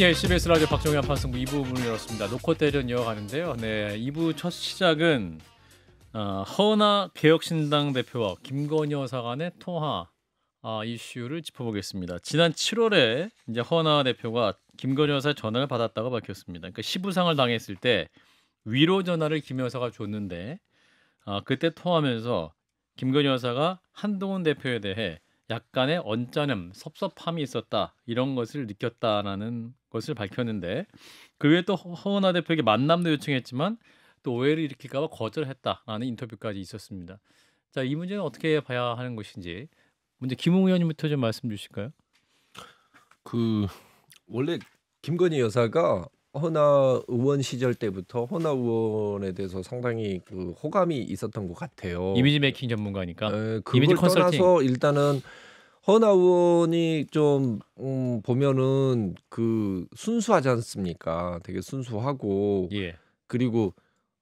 예, CBS 라디오 박종현 판승부 2부 문을 열었습니다. 노코 대전 이어가는데요. 네, 2부 첫 시작은 어, 허나 개혁신당 대표와 김건희 여사 간의 통화 아, 이슈를 짚어보겠습니다. 지난 7월에 이제 허나 대표가 김건희 여사의 전화를 받았다고 밝혔습니다. 그러니까 시부상을 당했을 때 위로 전화를 김 여사가 줬는데 아, 그때 통화하면서 김건희 여사가 한동훈 대표에 대해 약간의 언짢음, 섭섭함이 있었다 이런 것을 느꼈다라는 것을 밝혔는데 그 외에 또 허은하 대표에게 만남도 요청했지만 또 오해를 일으킬까봐 거절했다라는 인터뷰까지 있었습니다. 자 이 문제는 어떻게 봐야 하는 것인지 먼저 김웅 의원님부터 좀 말씀 주실까요? 그 원래 김건희 여사가 허나 의원 시절 때부터 허나 의원에 대해서 상당히 그 호감이 있었던 것 같아요. 이미지 메이킹 전문가니까. 에, 예, 그걸 이미지 컨설팅. 떠나서 일단은 허나 의원이 좀 음, 보면은 그 순수하지 않습니까? 되게 순수하고 예. 그리고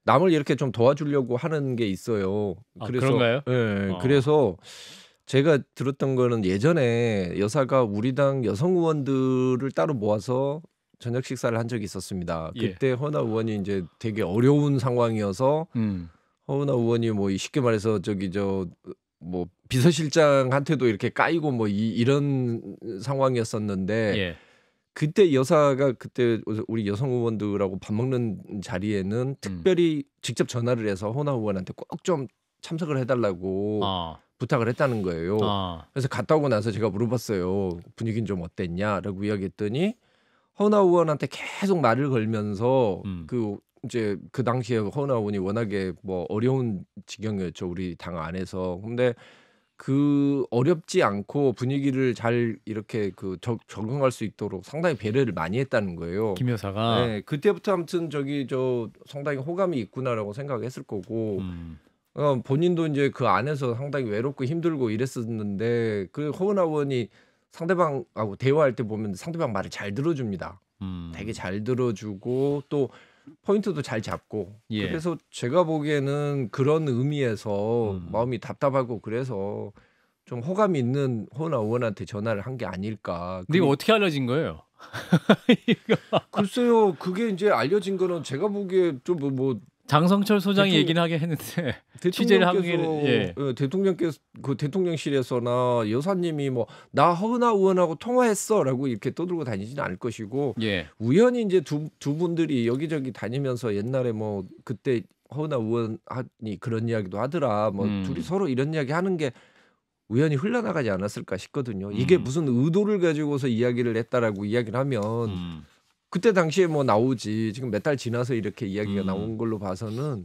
남을 이렇게 좀 도와주려고 하는 게 있어요. 아, 그래서 그런가요? 예, 어. 그래서 제가 들었던 거는 예전에 여사가 우리 당 여성 의원들을 따로 모아서 저녁 식사를 한 적이 있었습니다. 예. 그때 예. 허나 의원이 이제 되게 어려운 상황이어서 음. 허나 의원이 뭐 쉽게 말해서 저기 저뭐 비서실장한테도 이렇게 까이고 뭐 이, 이런 상황이었었는데 예. 그때 여사가 그때 우리 여성 의원들하고 밥 먹는 자리에는 음. 특별히 직접 전화를 해서 호나 의원한테 꼭 좀 참석을 해달라고 아. 부탁을 했다는 거예요. 아. 그래서 갔다 오고 나서 제가 물어봤어요. 분위기는 좀 어땠냐라고 이야기했더니 허나 의원한테 계속 말을 걸면서 음. 그 이제 그 당시에 허나원이 워낙에 뭐 어려운 지경이었죠 우리 당 안에서 근데 그 어렵지 않고 분위기를 잘 이렇게 그 적, 적응할 수 있도록 상당히 배려를 많이 했다는 거예요. 김 여사가 네, 그때부터 아무튼 저기 저 상당히 호감이 있구나라고 생각했을 거고 음. 어, 본인도 이제 그 안에서 상당히 외롭고 힘들고 이랬었는데 그 허은아원이 상대방하고 아, 뭐 대화할 때 보면 상대방 말을 잘 들어줍니다. 음. 되게 잘 들어주고 또 포인트도 잘 잡고 예. 그래서 제가 보기에는 그런 의미에서 음. 마음이 답답하고 그래서 좀 호감 있는 호나 의원한테 전화를 한 게 아닐까. 근데 이거 그 어떻게 알려진 거예요? 글쎄요, 그게 이제 알려진 거는 제가 보기에 좀뭐 뭐 장성철 소장이 얘기는 하게 했는데 취재를 하기를 예. 예. 대통령께서 그 대통령실에서나 여사님이 뭐 나 허은하 의원하고 통화했어라고 이렇게 떠들고 다니지는 않을 것이고 예. 우연히 이제 두, 두 분들이 여기저기 다니면서 옛날에 뭐 그때 허은하 의원이 그런 이야기도 하더라 뭐 음. 둘이 서로 이런 이야기 하는 게 우연히 흘러나가지 않았을까 싶거든요. 이게 음. 무슨 의도를 가지고서 이야기를 했다라고 이야기를 하면 음. 그때 당시에 뭐 나오지 지금 몇 달 지나서 이렇게 이야기가 음. 나온 걸로 봐서는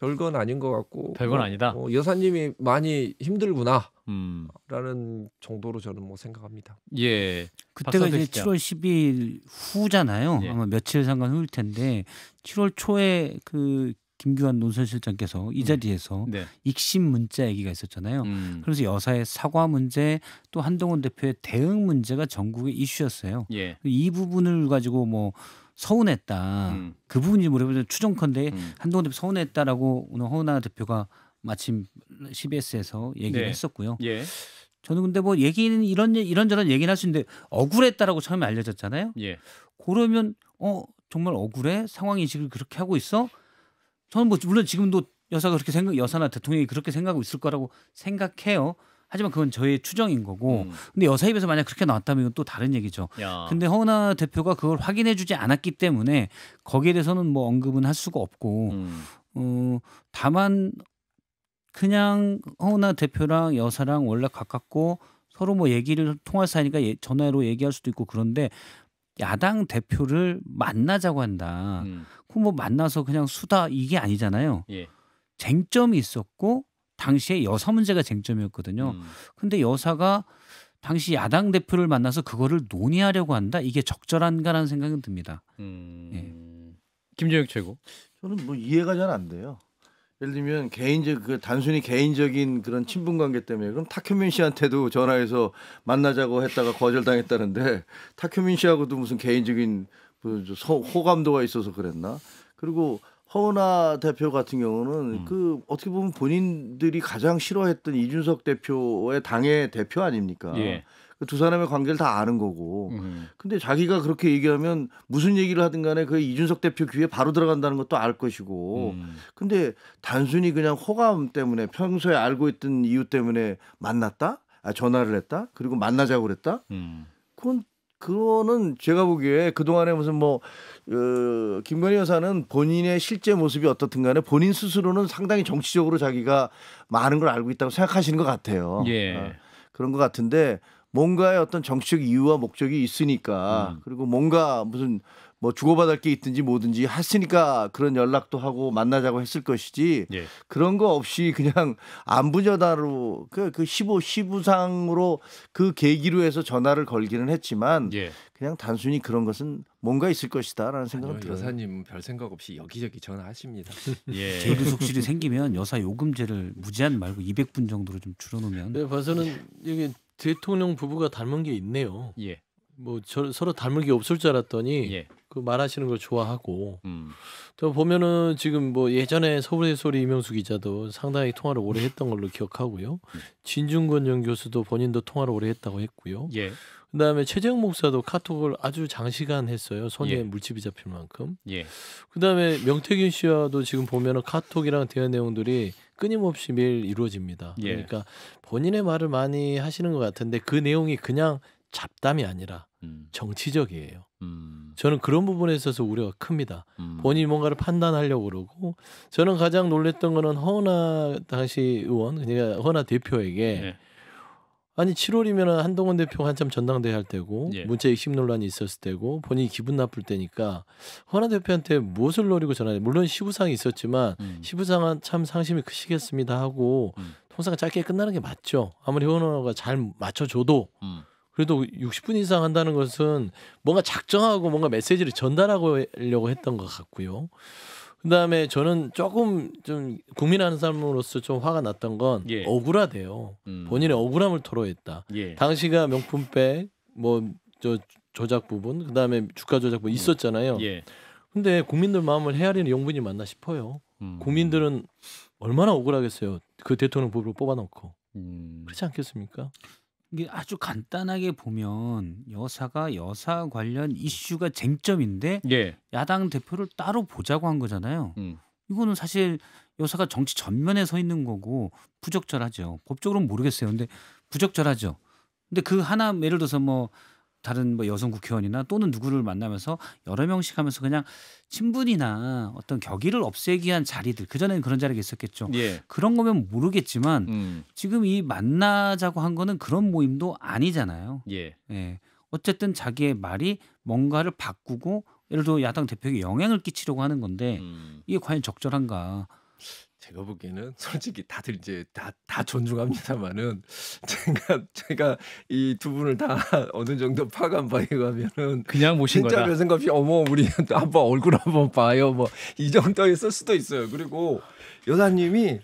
별건 아닌 것 같고 별건 뭐, 아니다. 어, 여사님이 많이 힘들구나라는 음. 정도로 저는 뭐 생각합니다. 예. 그때가 이제 7월 10일 후잖아요. 예. 아마 며칠 상관 후일 텐데 7월 초에 그 김규환 논설실장께서 이 음. 자리에서 네. 익심 문자 얘기가 있었잖아요. 음. 그래서 여사의 사과 문제 또 한동훈 대표의 대응 문제가 전국의 이슈였어요. 예. 이 부분을 가지고 뭐 서운했다. 음. 그 부분이 물어보면 뭐 추정컨대 음. 한동훈 대표 서운했다라고 오늘 허은하 대표가 마침 CBS에서 얘기를 네. 했었고요. 예. 저는 근데 뭐 얘기는 이런 이런저런 얘기는 할 수 있는데 억울했다라고 처음에 알려졌잖아요. 예. 그러면 어 정말 억울해 상황 인식을 그렇게 하고 있어? 저는 뭐 물론 지금도 여사가 그렇게 생각 여사나 대통령이 그렇게 생각하고 있을 거라고 생각해요. 하지만 그건 저의 추정인 거고 음. 근데 여사 입에서 만약 그렇게 나왔다면 또 다른 얘기죠. 야. 근데 허은하 대표가 그걸 확인해 주지 않았기 때문에 거기에 대해서는 뭐 언급은 할 수가 없고 음. 어, 다만 그냥 허은하 대표랑 여사랑 원래 가깝고 서로 뭐 얘기를 통할 사이니까 예, 전화로 얘기할 수도 있고 그런데 야당 대표를 만나자고 한다. 음. 그뭐 만나서 그냥 수다 이게 아니잖아요. 예. 쟁점이 있었고 당시에 여사 문제가 쟁점이었거든요. 음. 근데 여사가 당시 야당 대표를 만나서 그거를 논의하려고 한다. 이게 적절한가라는 생각은 듭니다. 음... 예. 김재혁 최고. 저는 뭐 이해가 잘 안 돼요. 예를 들면 개인적 그 단순히 개인적인 그런 친분 관계 때문에 그럼 타큐민 씨한테도 전화해서 만나자고 했다가 거절당했다는데 타큐민 씨하고도 무슨 개인적인 뭐 호감도가 있어서 그랬나? 그리고 허은하 대표 같은 경우는 음. 그 어떻게 보면 본인들이 가장 싫어했던 이준석 대표의 당의 대표 아닙니까? 예. 그 두 사람의 관계를 다 아는 거고. 음. 근데 자기가 그렇게 얘기하면 무슨 얘기를 하든 간에 그 이준석 대표 귀에 바로 들어간다는 것도 알 것이고. 음. 근데 단순히 그냥 호감 때문에 평소에 알고 있던 이유 때문에 만났다? 아, 전화를 했다? 그리고 만나자고 그랬다? 음. 그건 그거는 제가 보기에 그동안에 무슨 뭐, 어, 김건희 여사는 본인의 실제 모습이 어떻든 간에 본인 스스로는 상당히 정치적으로 자기가 많은 걸 알고 있다고 생각하시는 것 같아요. 예. 어, 그런 것 같은데 뭔가의 어떤 정치적 이유와 목적이 있으니까 음. 그리고 뭔가 무슨 뭐 주고받을 게 있든지 뭐든지 했으니까 그런 연락도 하고 만나자고 했을 것이지 예. 그런 거 없이 그냥 안부전화로 그, 그 15, 15상으로 그 계기로 해서 전화를 걸기는 했지만 예. 그냥 단순히 그런 것은 뭔가 있을 것이다라는 생각은 들어요. 여사님 별 생각 없이 여기저기 전화하십니다. 예. 재구속실이 생기면 여사 요금제를 무제한 말고 200분 정도로 좀 줄여놓으면. 네, 봐서는 여기 예. 대통령 부부가 닮은 게 있네요. 예. 뭐 저, 서로 닮은 게 없을 줄 알았더니 예. 그 말하시는 걸 좋아하고 음. 또 보면은 지금 뭐 예전에 서울의 소리 이명수 기자도 상당히 통화를 오래 했던 걸로 기억하고요. 예. 진중권 전 교수도 본인도 통화를 오래 했다고 했고요. 예. 그다음에 최재형 목사도 카톡을 아주 장시간 했어요. 손에 예. 물집이 잡힐 만큼. 예. 그다음에 명태균 씨와도 지금 보면은 카톡이랑 대화 내용들이 끊임없이 매일 이루어집니다. 예. 그러니까 본인의 말을 많이 하시는 것 같은데 그 내용이 그냥 잡담이 아니라 음. 정치적이에요. 음. 저는 그런 부분에 있어서 우려가 큽니다. 음. 본인이 뭔가를 판단하려고 그러고 저는 가장 놀랬던 거는 허나 당시 의원 그러니까 허나 대표에게 네. 아니 7월이면 한동훈 대표가 한참 전당대회 할 때고 예. 문자 익심 논란이 있었을 때고 본인이 기분 나쁠 때니까 허나 대표한테 무엇을 노리고 전화해 물론 시부상이 있었지만 음. 시부상은 참 상심이 크시겠습니다 하고 음. 통상 짧게 끝나는 게 맞죠 아무리 허나가 잘 맞춰줘도 음. 그래도 60분 이상 한다는 것은 뭔가 작정하고 뭔가 메시지를 전달하려고 했던 것 같고요. 그다음에 저는 조금 좀 국민하는 사람으로서 좀 화가 났던 건 예. 억울하대요. 음. 본인의 억울함을 토로했다. 예. 당시가 명품백 뭐 저 조작 부분 그다음에 주가 조작 부분 음. 있었잖아요. 예. 근데 국민들 마음을 헤아리는 용분이 맞나 싶어요. 음. 국민들은 얼마나 억울하겠어요. 그 대통령 부부를 뽑아놓고 음. 그렇지 않겠습니까? 이게 아주 간단하게 보면 여사가 여사 관련 이슈가 쟁점인데 예. 야당 대표를 따로 보자고 한 거잖아요. 음. 이거는 사실 여사가 정치 전면에 서 있는 거고 부적절하죠. 법적으로는 모르겠어요. 근데 부적절하죠. 근데 그 하나 예를 들어서 뭐 다른 뭐 여성 국회의원이나 또는 누구를 만나면서 여러 명씩 하면서 그냥 친분이나 어떤 격의를 없애기 위한 자리들 그전에는 그런 자리가 있었겠죠 예. 그런 거면 모르겠지만 음. 지금 이 만나자고 한 거는 그런 모임도 아니잖아요 예. 예. 어쨌든 자기의 말이 뭔가를 바꾸고 예를 들어 야당 대표에게 영향을 끼치려고 하는 건데 음. 이게 과연 적절한가 제가 보기에는 솔직히 다들 이제 다, 다 존중합니다만은 제가 제가 이 두 분을 다 어느 정도 파간 바에 가면은 그냥 모신 진짜 거다. 진짜 생각 없이 어머 우리 한번 얼굴 한번 봐요 뭐 이 정도에 쓸 수도 있어요. 그리고 여사님이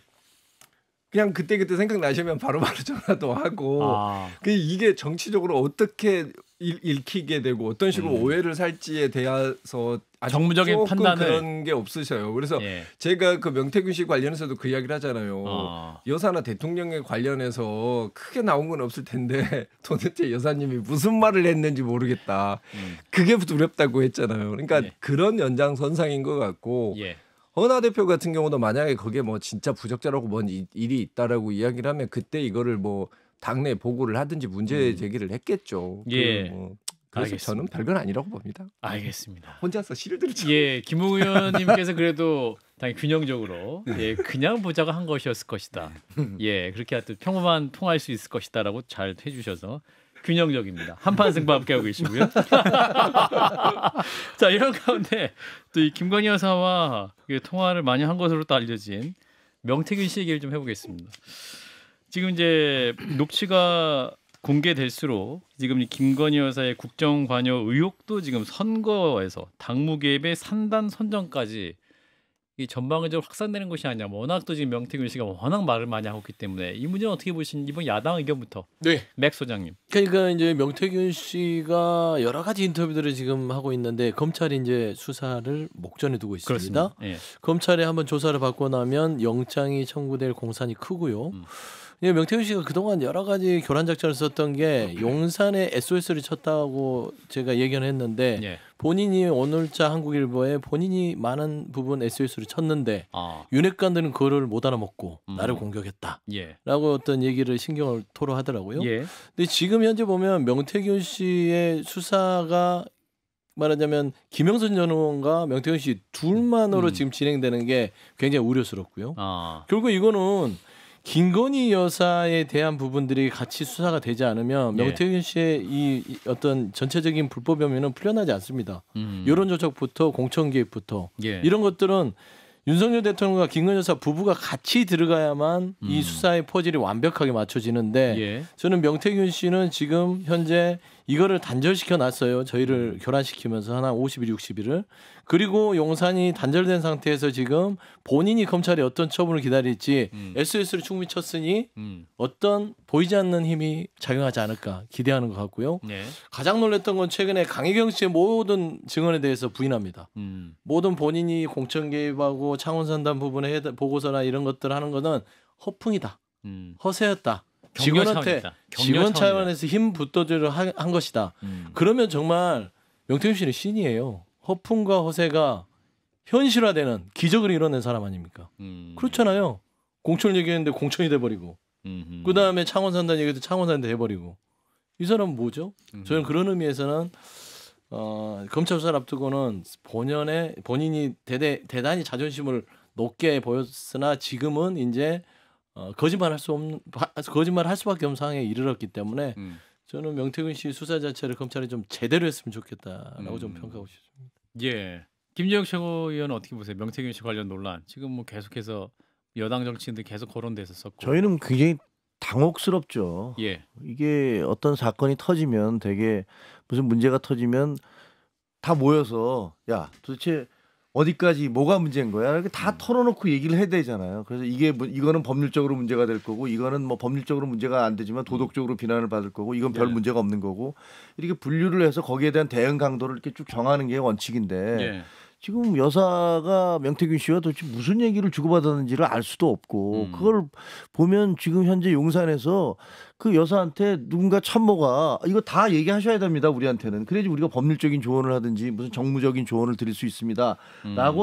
그냥 그때그때 생각나시면 바로바로 전화도 하고 아. 그 이게 정치적으로 어떻게 읽히게 되고 어떤 식으로 음. 오해를 살지에 대해서 아주 정무적인 판단을 그런 게 없으셔요. 그래서 예. 제가 그 명태균 씨 관련해서도 그 이야기를 하잖아요. 어. 여사나 대통령에 관련해서 크게 나온 건 없을 텐데 도대체 여사님이 무슨 말을 했는지 모르겠다. 음. 그게 두렵다고 했잖아요. 그러니까 예. 그런 연장선상인 것 같고 예. 허나 대표 같은 경우도 만약에 그게 뭐 진짜 부적절하고 뭔 일이 있다라고 이야기를 하면 그때 이거를 뭐 당내 보고를 하든지 문제 음. 제기를 했겠죠. 그 예. 뭐 그래서 알겠습니다. 저는 별건 아니라고 봅니다. 알겠습니다. 혼자서 실드를 쳐. 예, 김 의원님께서 그래도 당연히 균형적으로 네. 예, 그냥 보자가 한 것이었을 것이다. 네. 예, 그렇게 하여튼 평범한 통할 수 있을 것이다라고 잘 해주셔서 균형적입니다. 한판 승부 함께하고 계시고요. 자 이런 가운데 또 이 김건희 여사와 통화를 많이 한 것으로 또 알려진 명태균 씨 얘기를 좀 해보겠습니다. 지금 이제 녹취가 공개될수록 지금 이 김건희 여사의 국정 관여 의혹도 지금 선거에서 당무 개입의 산단 선정까지 이 전방에 좀 확산되는 것이 아니냐. 뭐 워낙 또 지금 명태균 씨가 워낙 말을 많이 하고 있기 때문에 이 문제는 어떻게 보신 시 이번 야당 의견부터. 네. 맥 소장님. 그러니까 이제 명태균 씨가 여러 가지 인터뷰들을 지금 하고 있는데 검찰이 이제 수사를 목전에 두고 있습니다. 네. 예. 검찰에 한번 조사를 받고 나면 영장이 청구될 공산이 크고요. 음. 예, 명태균 씨가 그동안 여러 가지 교란 작전을 썼던 게 용산에 SOS를 쳤다고 제가 예견했는데 예. 본인이 오늘자 한국일보에 본인이 많은 부분 SOS를 쳤는데 아. 윤핵관들은 그거를 못 알아먹고 음. 나를 공격했다라고 예. 어떤 얘기를 신경을 토로하더라고요. 예. 근데 지금 현재 보면 명태균 씨의 수사가 말하자면 김영선 전 의원과 명태균 씨 둘만으로 음. 지금 진행되는 게 굉장히 우려스럽고요. 아. 결국 이거는 김건희 여사에 대한 부분들이 같이 수사가 되지 않으면 예. 명태균 씨의 이 어떤 전체적인 불법 혐의는 풀려나지 않습니다. 음. 여론조작부터 공천 개입부터 예. 이런 것들은 윤석열 대통령과 김건희 여사 부부가 같이 들어가야만 음. 이 수사의 퍼즐이 완벽하게 맞춰지는데 예. 저는 명태균 씨는 지금 현재 이거를 단절시켜 놨어요. 저희를 교란시키면서 음. 하나 50일, 60일을. 그리고 용산이 단절된 상태에서 지금 본인이 검찰이 어떤 처분을 기다릴지 음. SOS를 충분히 쳤으니 음. 어떤 보이지 않는 힘이 작용하지 않을까 기대하는 것 같고요. 네. 가장 놀랐던 건 최근에 강혜경 씨의 모든 증언에 대해서 부인합니다. 음. 모든 본인이 공천 개입하고 창원 산단 부분에 보고서나 이런 것들 하는 거는 허풍이다. 음. 허세였다. 직원한테 직원 차원에서 힘 붙어주려 한, 것이다. 음. 그러면 정말 명태균 씨는 신이에요. 허풍과 허세가 현실화되는 기적을 이뤄낸 사람 아닙니까? 음. 그렇잖아요. 공천 얘기했는데 공천이 돼버리고 그 다음에 창원 산단 얘기도 창원 산단 해버리고 이 사람은 뭐죠? 음흠. 저는 그런 의미에서는 어, 검찰 수사 앞두고는 본연의 본인이 대대, 대단히 자존심을 높게 보였으나 지금은 이제 어, 거짓말할 수 없는 거짓말할 수밖에 없는 상황에 이르렀기 때문에 음. 저는 명태균 씨 수사 자체를 검찰이 좀 제대로 했으면 좋겠다라고 음. 좀 평가하고 싶습니다. 예. 김재혁 최고위원 어떻게 보세요? 명태균 씨 관련 논란 지금 뭐 계속해서 여당 정치인들 계속 거론돼서었고 저희는 굉장히 당혹스럽죠. 예. 이게 어떤 사건이 터지면 되게 무슨 문제가 터지면 다 모여서 야 도대체 어디까지 뭐가 문제인 거야? 이렇게 다 음. 털어놓고 얘기를 해야 되잖아요. 그래서 이게 이거는 법률적으로 문제가 될 거고 이거는 뭐 법률적으로 문제가 안 되지만 도덕적으로 비난을 받을 거고 이건 별 네. 문제가 없는 거고 이렇게 분류를 해서 거기에 대한 대응 강도를 이렇게 쭉 정하는 게 원칙인데 네. 지금 여사가 명태균 씨와 도대체 무슨 얘기를 주고받았는지를 알 수도 없고 음. 그걸 보면 지금 현재 용산에서 그 여사한테 누군가 참모가 이거 다 얘기하셔야 됩니다 우리한테는 그래야지 우리가 법률적인 조언을 하든지 무슨 정무적인 조언을 드릴 수 있습니다라고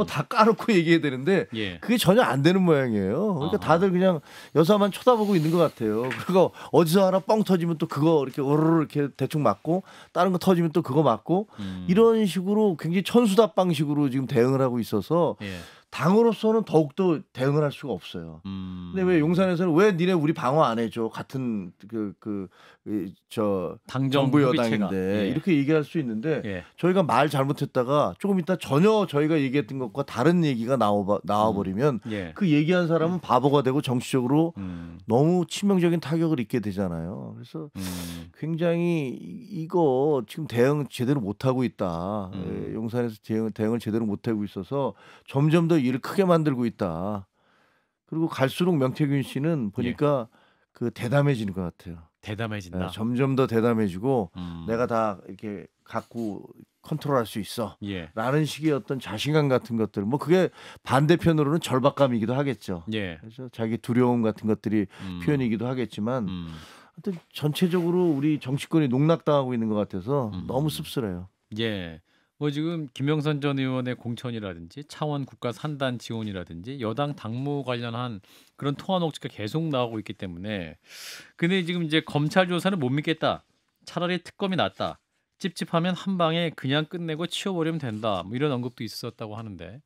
음. 다 까놓고 얘기해야 되는데 예. 그게 전혀 안 되는 모양이에요 그러니까 아 다들 그냥 여사만 쳐다보고 있는 것 같아요 그리고 어디서 하나 뻥 터지면 또 그거 이렇게 오르르 이렇게 대충 맞고 다른 거 터지면 또 그거 맞고 음. 이런 식으로 굉장히 천수답방식으로 지금 대응을 하고 있어서 예. 당으로서는 더욱더 대응을 할 수가 없어요. 음. 근데 왜 용산에서는 왜 니네 우리 방어 안 해줘? 같은 그 그 저 당정부 여당인데 예. 이렇게 얘기할 수 있는데 예. 저희가 말 잘못했다가 조금 이따 전혀 저희가 얘기했던 것과 다른 얘기가 나와 나와 버리면 음. 예. 그 얘기한 사람은 바보가 되고 정치적으로 음. 너무 치명적인 타격을 입게 되잖아요. 그래서 음. 굉장히 이거 지금 대응 제대로 못 하고 있다. 음. 예, 용산에서 대응, 대응을 제대로 못 하고 있어서 점점 더하 일을 크게 만들고 있다. 그리고 갈수록 명태균 씨는 예. 보니까 예. 그 대담해지는 것 같아요. 대담해진다. 네, 점점 더 대담해지고 음. 내가 다 이렇게 갖고 컨트롤할 수 있어. 예. 라는 식의 어떤 자신감 같은 것들. 뭐 그게 반대편으로는 절박감이기도 하겠죠. 예. 그래서 자기 두려움 같은 것들이 음. 표현이기도 하겠지만 음. 하여튼 전체적으로 우리 정치권이 농락당하고 있는 것 같아서 음. 너무 씁쓸해요. 예. 뭐 지금 김영선 전 의원의 공천이라든지 차원 국가 산단 지원이라든지 여당 당무 관련한 그런 통화 녹취가 계속 나오고 있기 때문에 근데 지금 이제 검찰 조사는 못 믿겠다. 차라리 특검이 낫다. 찝찝하면 한 방에 그냥 끝내고 치워버리면 된다. 뭐 이런 언급도 있었다고 하는데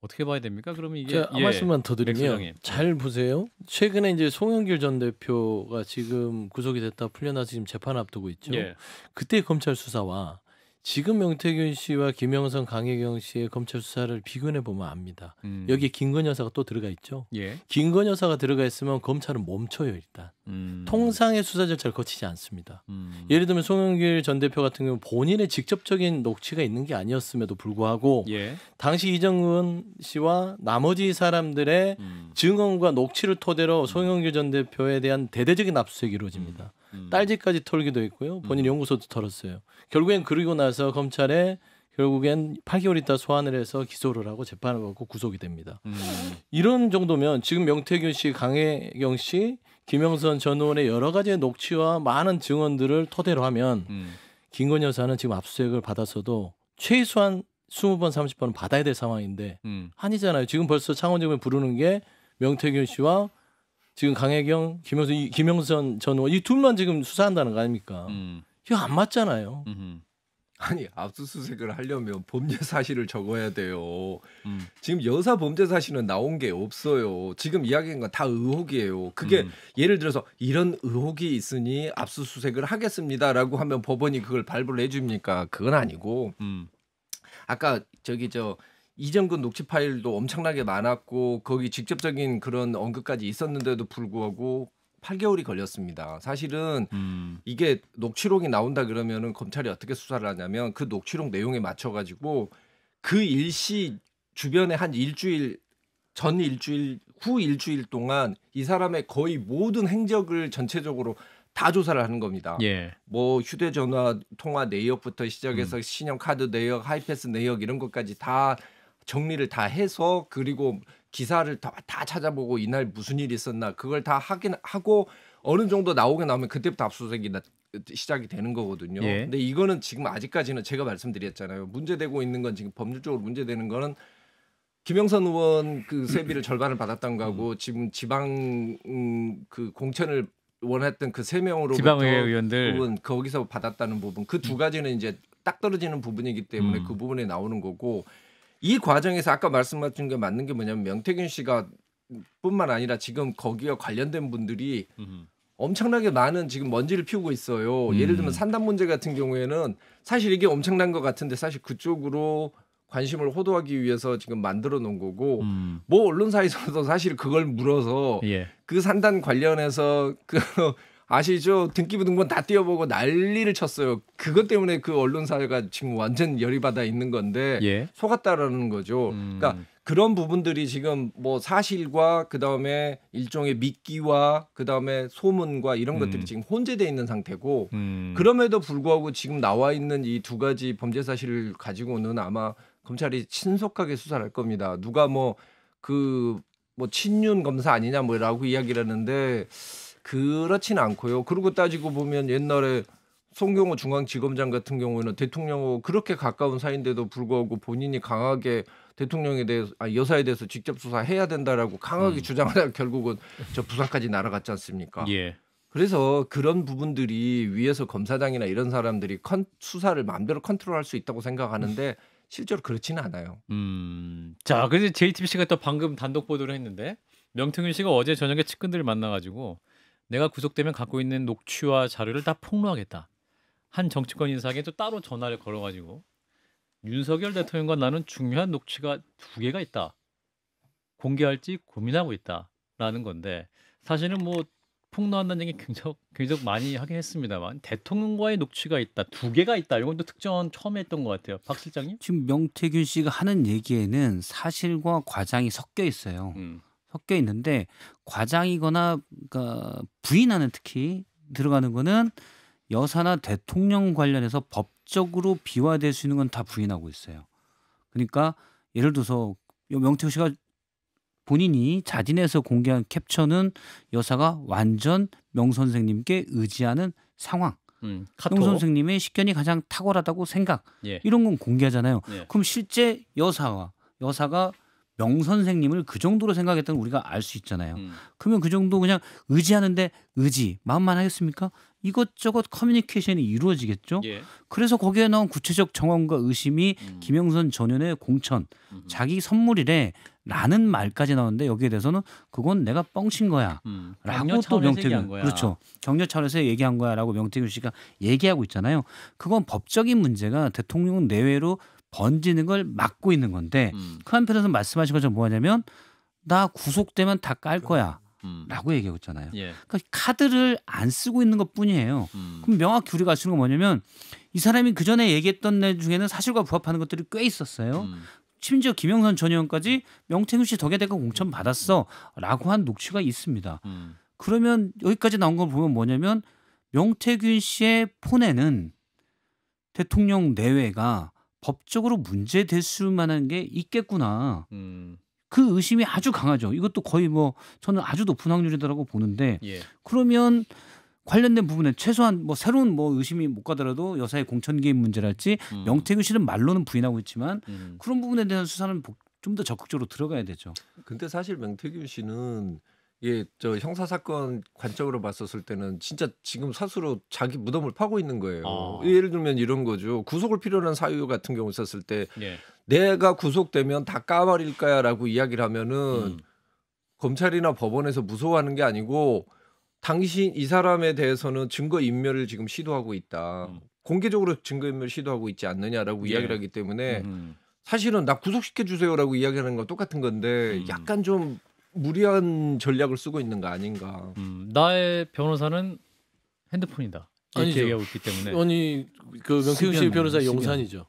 어떻게 봐야 됩니까? 그러면 이게 한 예, 말씀만 더 드리면 잘 보세요. 최근에 이제 송영길 전 대표가 지금 구속이 됐다 풀려나서 지금 재판 앞두고 있죠. 예. 그때 검찰 수사와 지금 명태균 씨와 김영선, 강혜경 씨의 검찰 수사를 비교해 보면 압니다. 음. 여기에 김건 여사가 또 들어가 있죠. 예. 김건 여사가 들어가 있으면 검찰은 멈춰요 일단. 음. 통상의 수사 절차를 거치지 않습니다. 음. 예를 들면 송영길 전 대표 같은 경우 본인의 직접적인 녹취가 있는 게 아니었음에도 불구하고 예. 당시 이정은 씨와 나머지 사람들의 음. 증언과 녹취를 토대로 음. 송영길 전 대표에 대한 대대적인 압수수색이 이루어집니다. 음. 음. 딸지까지 털기도 했고요. 본인 음. 연구소도 털었어요. 결국엔 그러고 나서 검찰에 결국엔 8개월 있다 소환을 해서 기소를 하고 재판을 받고 구속이 됩니다. 음. 이런 정도면 지금 명태균 씨, 강혜경 씨, 김영선 전 의원의 여러 가지의 녹취와 많은 증언들을 토대로 하면 음. 김건희 여사는 지금 압수수색을 받았어도 최소한 20번, 30번은 받아야 될 상황인데 음. 아니잖아요. 지금 벌써 창원지검에 부르는 게 명태균 씨와 지금 강혜경, 김영선, 이, 김영선 전 의원 이 둘만 지금 수사한다는 거 아닙니까? 음. 이거 안 맞잖아요. 음흠. 아니 압수수색을 하려면 범죄 사실을 적어야 돼요. 음. 지금 여사 범죄 사실은 나온 게 없어요. 지금 이야기한 건 다 의혹이에요. 그게 음. 예를 들어서 이런 의혹이 있으니 압수수색을 하겠습니다라고 하면 법원이 그걸 발부를 해줍니까? 그건 아니고 음. 아까 저기 저 이전근 녹취 파일도 엄청나게 많았고 거기 직접적인 그런 언급까지 있었는데도 불구하고 8개월이 걸렸습니다. 사실은 음. 이게 녹취록이 나온다 그러면은 검찰이 어떻게 수사를 하냐면 그 녹취록 내용에 맞춰 가지고 그 일시 주변에 한 일주일 전 일주일 후 일주일 동안 이 사람의 거의 모든 행적을 전체적으로 다 조사를 하는 겁니다. 예. 뭐 휴대전화 통화 내역부터 시작해서 음. 신용카드 내역, 하이패스 내역 이런 것까지 다 정리를 다 해서 그리고 기사를 다, 다 찾아보고 이날 무슨 일이 있었나 그걸 다확인 하고 어느 정도 나오게 나오면 그때부터 압수수색이 나, 시작이 되는 거거든요. 예. 근데 이거는 지금 아직까지는 제가 말씀드렸잖아요. 문제되고 있는 건 지금 법률적으로 문제되는 거는 김영선 의원 그 세비를 절반을 받았던 거고 하 음. 지금 지방 음, 그 공천을 원했던 그 세 명으로 지방의회 의원들 부분 거기서 받았다는 부분 그두 음. 가지는 이제 딱 떨어지는 부분이기 때문에 음. 그 부분에 나오는 거고 이 과정에서 아까 말씀하신 게 맞는 게 뭐냐면 명태균 씨가 뿐만 아니라 지금 거기와 관련된 분들이 음 엄청나게 많은 지금 먼지를 피우고 있어요. 음. 예를 들면 음. 산단 문제 같은 경우에는 사실 이게 엄청난 것 같은데 사실 그쪽으로 관심을 호도하기 위해서 지금 만들어 놓은 거고 음. 뭐 언론사에서도 사실 그걸 물어서 예. 그 산단 관련해서 그 아시죠? 등기부등본 다 띄워보고 난리를 쳤어요. 그것 때문에 그 언론사가 지금 완전 열이 받아 있는 건데 예. 속았다라는 거죠. 음. 그러니까 그런 부분들이 지금 뭐 사실과 그 다음에 일종의 미끼와 그 다음에 소문과 이런 음. 것들이 지금 혼재돼 있는 상태고 음. 그럼에도 불구하고 지금 나와 있는 이 두 가지 범죄 사실을 가지고는 아마 검찰이 신속하게 수사를 할 겁니다. 누가 뭐 그뭐 그 뭐 친윤 검사 아니냐 뭐라고 이야기를 하는데 그렇진 않고요. 그리고 따지고 보면 옛날에 송경호 중앙지검장 같은 경우에는 대통령하고 그렇게 가까운 사이인데도 불구하고 본인이 강하게 대통령에 대해서 아 여사에 대해서 직접 수사해야 된다라고 강하게 음. 주장하다가 결국은 저 부산까지 날아갔지 않습니까? 예. 그래서 그런 부분들이 위에서 검사장이나 이런 사람들이 컨, 수사를 마음대로 컨트롤할 수 있다고 생각하는데 음. 실제로 그렇지는 않아요. 음. 자, 그래서 JTBC가 또 방금 단독 보도를 했는데 명태균 씨가 어제 저녁에 측근들을 만나가지고 내가 구속되면 갖고 있는 녹취와 자료를 다 폭로하겠다. 한 정치권 인사에게 또 따로 전화를 걸어가지고 윤석열 대통령과 나는 중요한 녹취가 두 개가 있다. 공개할지 고민하고 있다라는 건데 사실은 뭐 폭로한다는 얘기 굉장히, 굉장히 많이 하긴 했습니다만 대통령과의 녹취가 있다 두 개가 있다 이건 또 특정 처음 했던 것 같아요 박 실장님 지금 명태균 씨가 하는 얘기에는 사실과 과장이 섞여 있어요 음. 섞여 있는데 과장이거나 그러니까 부인하는 특히 들어가는 거는 여사나 대통령 관련해서 법적으로 비화될 수 있는 건 다 부인하고 있어요. 그러니까 예를 들어서 명태우 씨가 본인이 자진해서 공개한 캡처는 여사가 완전 명 선생님께 의지하는 상황. 음, 명 선생님의 식견이 가장 탁월하다고 생각. 예. 이런 건 공개하잖아요. 예. 그럼 실제 여사와 여사가 명 선생님을 그 정도로 생각했던 우리가 알 수 있잖아요. 음. 그러면 그 정도 그냥 의지하는데 의지 마음만 하겠습니까? 이것저것 커뮤니케이션이 이루어지겠죠. 예. 그래서 거기에 나온 구체적 정황과 의심이 음. 김영선 전현의 공천 음. 자기 선물이래라는 말까지 나오는데 여기에 대해서는 그건 내가 뻥친 거야라고 음. 또 명태균 거야. 그렇죠 경력 차원에서 얘기한 거야라고 명태균 씨가 얘기하고 있잖아요. 그건 법적인 문제가 대통령 내외로 번지는 걸 막고 있는 건데 음. 그 한편에서 말씀하신 것처럼 뭐냐면 나 구속되면 다 깔 거야. 음. 라고 얘기하고 있잖아요. 예. 그러니까 카드를 안 쓰고 있는 것 뿐이에요. 음. 그럼 명확히 우리가 아시는 건 뭐냐면 이 사람이 그 전에 얘기했던 내 중에는 사실과 부합하는 것들이 꽤 있었어요. 음. 심지어 김영선 전 의원까지 명태균 씨 덕에 대가 공천 받았어라고 한 녹취가 있습니다. 음. 그러면 여기까지 나온 걸 보면 뭐냐면 명태균 씨의 폰에는 대통령 내외가 법적으로 문제될 수만한 게 있겠구나. 음. 그 의심이 아주 강하죠. 이것도 거의 뭐 저는 아주 높은 확률이라고 보는데 예. 그러면 관련된 부분에 최소한 뭐 새로운 뭐 의심이 못 가더라도 여사의 공천 개입 문제랄지 음. 명태균 씨는 말로는 부인하고 있지만 음. 그런 부분에 대한 수사는 좀 더 적극적으로 들어가야 되죠. 근데 사실 명태균 씨는 예, 저 형사 사건 관점으로 봤었을 때는 진짜 지금 사수로 자기 무덤을 파고 있는 거예요. 아. 예를 들면 이런 거죠. 구속을 필요로 한 사유 같은 경우 썼을때 예. 내가 구속되면 다 까발릴 거야라고 이야기를 하면은 음. 검찰이나 법원에서 무서워하는 게 아니고 당신 이 사람에 대해서는 증거 인멸을 지금 시도하고 있다. 음. 공개적으로 증거 인멸 시도하고 있지 않느냐라고 예. 이야기를 하기 때문에 음. 사실은 나 구속시켜 주세요라고 이야기하는 건 똑같은 건데 음. 약간 좀 무리한 전략을 쓰고 있는 거 아닌가. 음, 나의 변호사는 핸드폰이다. 아니죠. 얘기하고 있기 때문에. 아니 그 명태균 씨 변호사 용산이죠.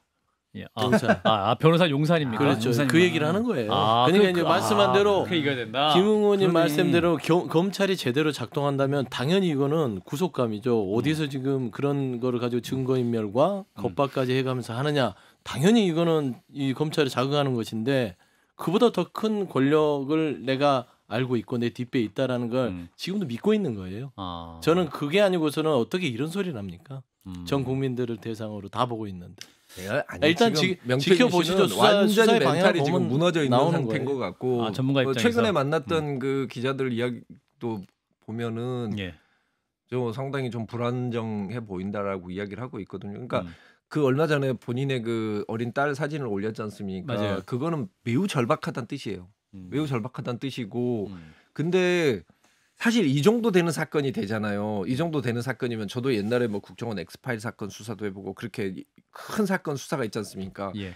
예. 아, 용산. 아, 아, 변호사 용산입니까? 그렇죠. 용산이구나. 그 얘기를 하는 거예요. 아, 그러니까 그, 이제 말씀한 대로 김웅원님 말씀대로 겨, 검찰이 제대로 작동한다면 당연히 이거는 구속감이죠. 어디서 음. 지금 그런 거를 가지고 증거인멸과 음. 겁박까지 해가면서 하느냐. 당연히 이거는 이 검찰이 자극하는 것인데 그보다 더 큰 권력을 내가 알고 있고 내 뒷배에 있다라는 걸 음. 지금도 믿고 있는 거예요. 아. 저는 그게 아니고서는 어떻게 이런 소리를 합니까? 음. 전 국민들을 대상으로 다 보고 있는데. 예, 아니, 아, 일단 지, 금 지켜보시죠. 수사, 완전히 멘탈이 지금 무너져 있는 상태인 거예요. 것 같고 아, 전문가 뭐 입장에서. 최근에 만났던 음. 그 기자들 이야기도 보면은 예. 좀 상당히 좀 불안정해 보인다라고 이야기를 하고 있거든요. 그러니까 음. 그 얼마 전에 본인의 그 어린 딸 사진을 올렸지 않습니까? 맞아요. 그거는 매우 절박하다는 뜻이에요. 음. 매우 절박하다는 뜻이고 음. 근데 사실 이 정도 되는 사건이 되잖아요. 이 정도 되는 사건이면 저도 옛날에 뭐 국정원 엑스파일 사건 수사도 해보고 그렇게 큰 사건 수사가 있지 않습니까? 예.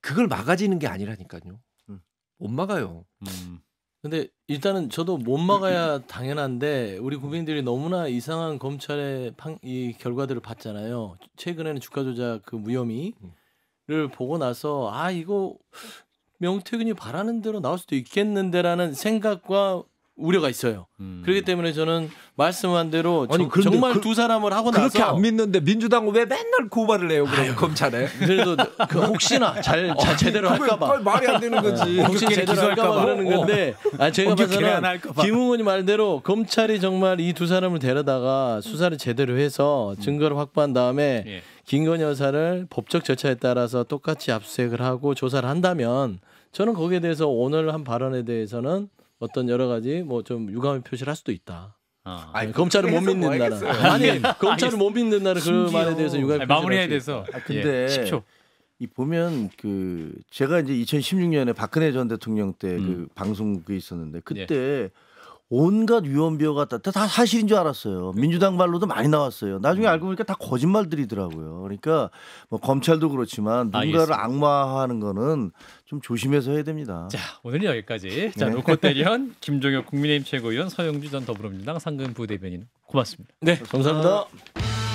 그걸 막아지는 게 아니라니까요. 음. 못 막아요. 음. 근데 일단은 저도 못 막아야 당연한데 우리 국민들이 너무나 이상한 검찰의 판, 이 결과들을 봤잖아요. 최근에는 주가 조작 그 무혐의를 보고 나서 아 이거 명태균이 바라는 대로 나올 수도 있겠는데라는 생각과 우려가 있어요. 음. 그렇기 때문에 저는 말씀한 대로 아니, 저, 정말 그, 두 사람을 하고 나서 그렇게 안 믿는데 민주당은 왜 맨날 고발을 그 해요? 그럼 검찰에 그래도 그 혹시나 잘, 잘 제대로 할까봐 말이 안 되는 거지. 어, 혹시 제대로 할까봐 그러는 건데 어, 아, 제가 봐서는 김웅원이 말대로 검찰이 정말 이 두 사람을 데려다가 수사를 제대로 해서 음. 증거를 확보한 다음에 예. 김건 여사를 법적 절차에 따라서 똑같이 압수색을 하고 조사를 한다면 저는 거기에 대해서 오늘 한 발언에 대해서는 어떤 여러 가지 뭐 좀 유감을 표시할 를 수도 있다. 아, 네, 아니, 검찰을 못 믿는 뭐 나라. 아니 검찰을 못 믿는 나라 그 말에 대해서 유감 마무리해야 돼서. 아, 근데 예, 10초. 이 보면 그 제가 이제 2016년에 박근혜 전 대통령 때그 음. 방송 국에 있었는데 그때. 예. 온갖 위험 비어가 다, 다 사실인 줄 알았어요. 그렇죠. 민주당 말로도 많이 나왔어요. 나중에 음. 알고 보니까 다 거짓말들이더라고요. 그러니까 뭐 검찰도 그렇지만 아, 누군가를 알겠습니다. 악마화하는 거는 좀 조심해서 해야 됩니다. 자, 오늘은 여기까지. 자, 로코대리현 네. 김종혁 국민의힘 최고위원 서영주 전 더불어민주당 상근 부대변인 고맙습니다. 네, 감사합니다. 감사합니다.